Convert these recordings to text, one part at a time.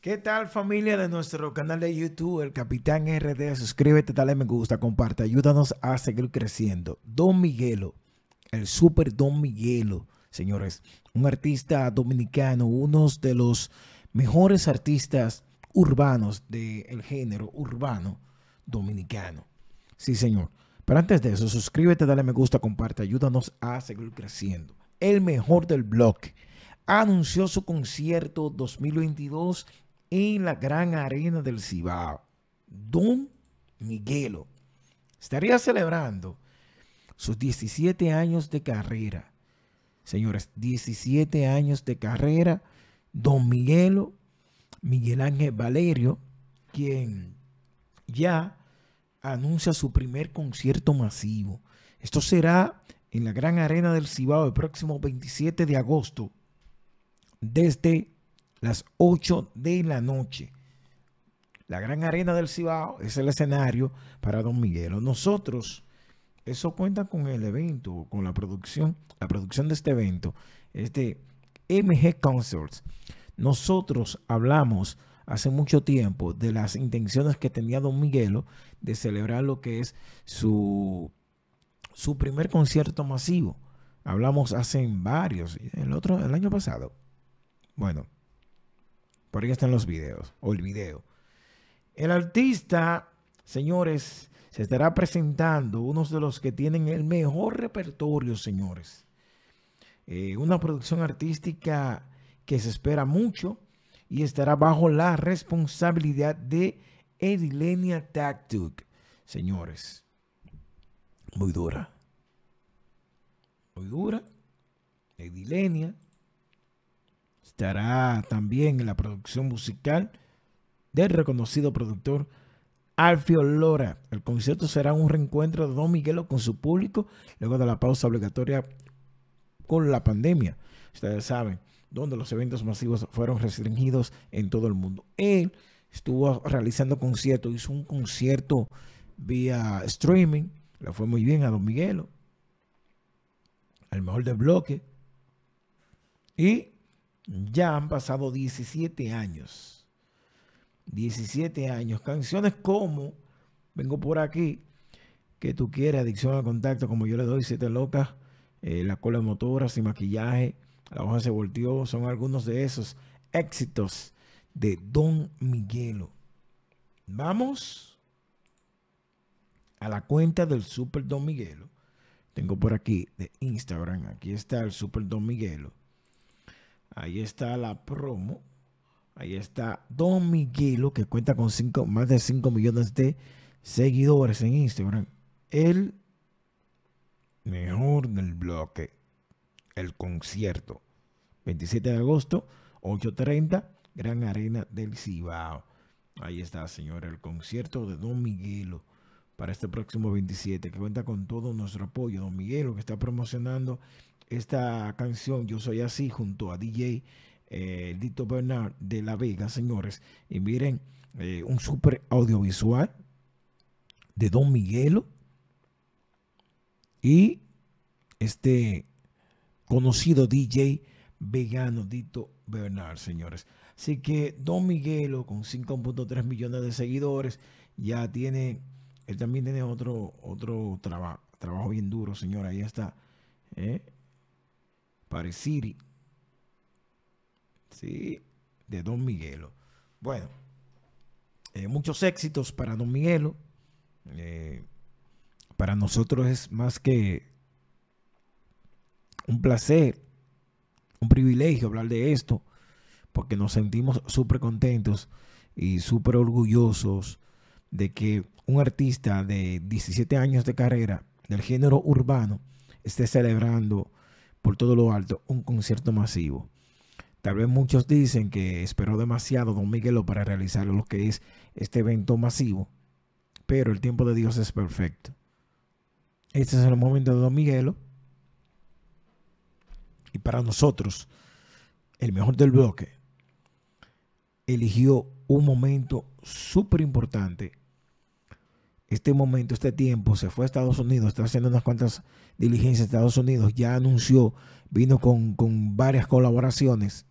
¿Qué tal familia de nuestro canal de YouTube, el Capitán RD? Suscríbete, dale me gusta, comparte, ayúdanos a seguir creciendo. Don Miguelo, el super Don Miguelo, señores, un artista dominicano, uno de los mejores artistas urbanos del género urbano dominicano. Sí, señor. Pero antes de eso, suscríbete, dale me gusta, comparte, ayúdanos a seguir creciendo. El mejor del blog anunció su concierto 2022 en la gran arena del Cibao, Don Miguelo. Estaría celebrando sus 17 años de carrera. Señores, 17 años de carrera. Don Miguelo, Miguel Ángel Valerio, quien ya anuncia su primer concierto masivo. Esto será en la Gran Arena del Cibao el próximo 27 de agosto, desde las 8 de la noche. La gran arena del Cibao es el escenario para Don Miguelo. Nosotros, eso cuenta con el evento, con la producción, la producción de este evento, este MG Concerts. Nosotros hablamos hace mucho tiempo de las intenciones que tenía Don Miguelo de celebrar lo que es su, su primer concierto masivo. Hablamos hace varios, el otro, el año pasado. Bueno, por ahí están los videos o el video. El artista, señores, se estará presentando uno de los que tienen el mejor repertorio, señores. Eh, una producción artística que se espera mucho y estará bajo la responsabilidad de Edilenia Tactuk, señores. Muy dura. Muy dura. Edilenia estará también en la producción musical del reconocido productor Alfio Lora. El concierto será un reencuentro de Don Miguelo con su público luego de la pausa obligatoria con la pandemia. Ustedes saben, donde los eventos masivos fueron restringidos en todo el mundo. Él estuvo realizando conciertos, hizo un concierto vía streaming, le fue muy bien a Don Miguelo, al mejor de bloque. Y ya han pasado 17 años. 17 años. Canciones como Vengo por aquí, que tú quieres, Adicción al Contacto, como yo le doy, Siete Locas, eh, La Cola Motora, Sin Maquillaje, La Hoja se Volteó, son algunos de esos éxitos de Don Miguelo. Vamos a la cuenta del Super Don Miguelo. Tengo por aquí de Instagram, aquí está el Super Don Miguelo. Ahí está la promo. Ahí está Don Miguelo, que cuenta con más de 5 millones de seguidores en Instagram. El mejor del bloque. El concierto. 27 de agosto, 8.30, Gran Arena del Cibao. Ahí está, señores, el concierto de Don Miguelo para este próximo 27, que cuenta con todo nuestro apoyo. Don Miguelo, que está promocionando esta canción Yo Soy Así junto a DJ eh, Dito Bernard de La Vega, señores. Y miren, eh, un super audiovisual de Don Miguelo y este conocido DJ vegano Dito Bernard, señores. Así que Don Miguelo con 5.3 millones de seguidores ya tiene, él también tiene otro, otro trabajo bien duro, señora. Ahí está. ¿eh? Pareciri. Sí, de Don Miguelo. Bueno, eh, muchos éxitos para Don Miguelo. Eh, para nosotros es más que un placer, un privilegio hablar de esto, porque nos sentimos súper contentos y súper orgullosos de que un artista de 17 años de carrera del género urbano esté celebrando por todo lo alto un concierto masivo. Tal vez muchos dicen que esperó demasiado Don Miguelo para realizar lo que es este evento masivo, pero el tiempo de Dios es perfecto. Este es el momento de Don Miguelo. Y para nosotros, el mejor del bloque, eligió un momento súper importante este momento, este tiempo, se fue a Estados Unidos, está haciendo unas cuantas diligencias en Estados Unidos, ya anunció, vino con, varias colaboraciones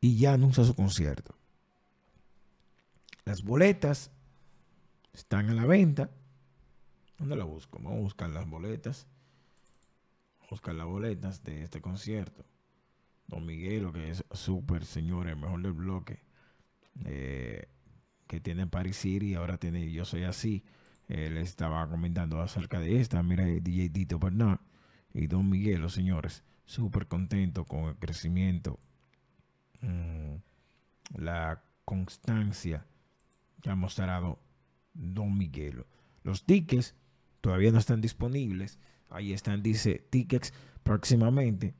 y ya anuncia su concierto. Las boletas están a la venta. ¿Dónde la busco? Vamos a buscar las boletas. Buscar las boletas de este concierto. Don Miguelo, que es súper señor, el mejor del bloque. Eh, tienen tiene Paris City, ahora tiene Yo Soy Así. él eh, estaba comentando acerca de esta. Mira, DJ Dito Bernard y Don Miguel, los señores, súper contento con el crecimiento, mm, la constancia que ha mostrado Don Miguel. Los tickets todavía no están disponibles. Ahí están, dice tickets próximamente.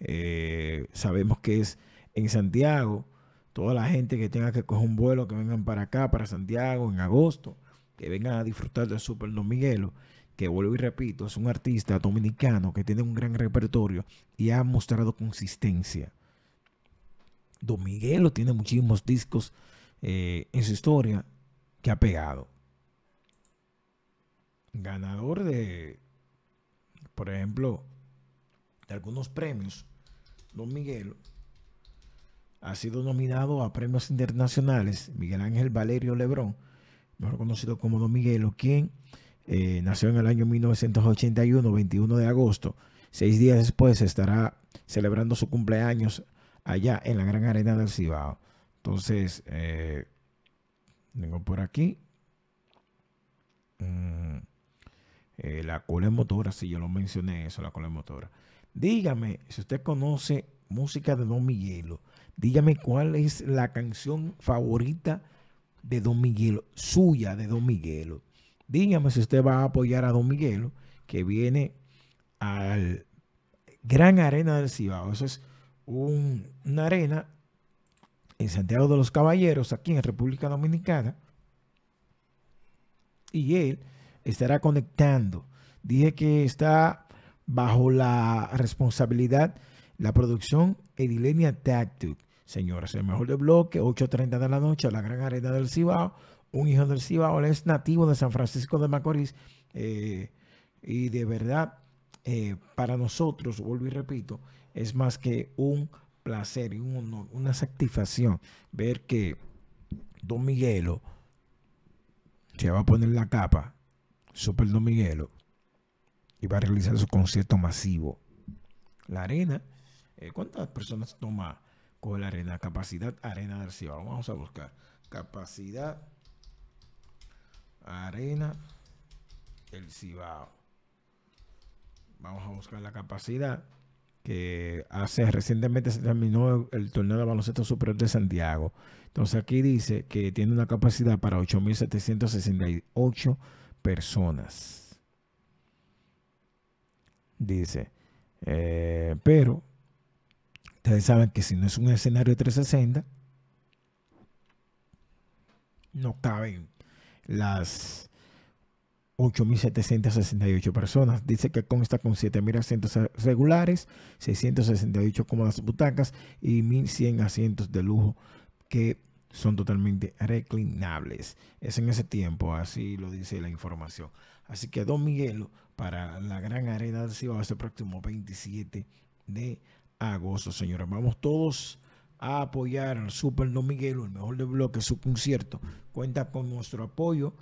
Eh, sabemos que es en Santiago. Toda la gente que tenga que coger un vuelo, que vengan para acá, para Santiago, en agosto, que vengan a disfrutar de Super Don Miguelo, que vuelvo y repito, es un artista dominicano que tiene un gran repertorio y ha mostrado consistencia. Don Miguelo tiene muchísimos discos eh, en su historia que ha pegado. Ganador de, por ejemplo, de algunos premios, Don Miguelo ha sido nominado a premios internacionales. Miguel Ángel Valerio Lebrón, mejor conocido como Don Miguelo, quien eh, nació en el año 1981, 21 de agosto. Seis días después estará celebrando su cumpleaños allá en la Gran Arena del Cibao. Entonces, eh, tengo por aquí. Mm, eh, la cola motora, si yo lo mencioné eso, la cola motora. Dígame si usted conoce música de Don Miguelo Dígame cuál es la canción favorita de Don Miguelo, suya de Don Miguelo. Dígame si usted va a apoyar a Don Miguelo, que viene al Gran Arena del Cibao. Eso es una arena en Santiago de los Caballeros, aquí en República Dominicana. Y él estará conectando. Dije que está bajo la responsabilidad la producción Edilenia Tactic Señores, el mejor de bloque, 8.30 de la noche, la gran arena del Cibao. Un hijo del Cibao, él es nativo de San Francisco de Macorís. Eh, y de verdad, eh, para nosotros, vuelvo y repito, es más que un placer y un una satisfacción ver que Don Miguelo se va a poner la capa, Super Don Miguelo, y va a realizar su concierto masivo. La arena, eh, ¿cuántas personas toma con la arena. Capacidad arena del Cibao. Vamos a buscar. Capacidad arena el Cibao. Vamos a buscar la capacidad que hace recientemente se terminó el torneo de baloncesto superior de Santiago. Entonces aquí dice que tiene una capacidad para 8.768 personas. Dice, eh, pero Ustedes saben que si no es un escenario 360, no caben las 8.768 personas. Dice que consta con 7.000 asientos regulares, 668 cómodas butacas y 1.100 asientos de lujo que son totalmente reclinables. Es en ese tiempo, así lo dice la información. Así que Don Miguelo para la gran arena del Cibao el este próximo 27 de agosto, señores. Vamos todos a apoyar al Super Don Miguelo, el mejor del bloque, su concierto. Cuenta con nuestro apoyo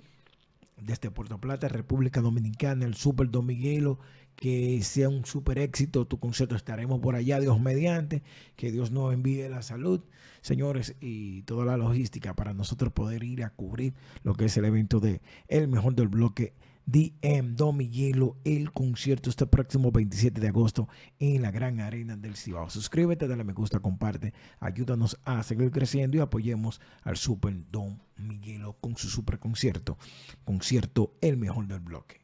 desde Puerto Plata, República Dominicana, el Super Don Miguelo. Que sea un super éxito tu concierto. Estaremos por allá, Dios mediante. Que Dios nos envíe la salud, señores, y toda la logística para nosotros poder ir a cubrir lo que es el evento de El Mejor del Bloque DM Don El concierto este próximo 27 de agosto en la Gran Arena del Cibao. Suscríbete, dale me gusta, comparte. Ayúdanos a seguir creciendo y apoyemos al Super Don Miguelo con su super concierto. Concierto El Mejor del Bloque.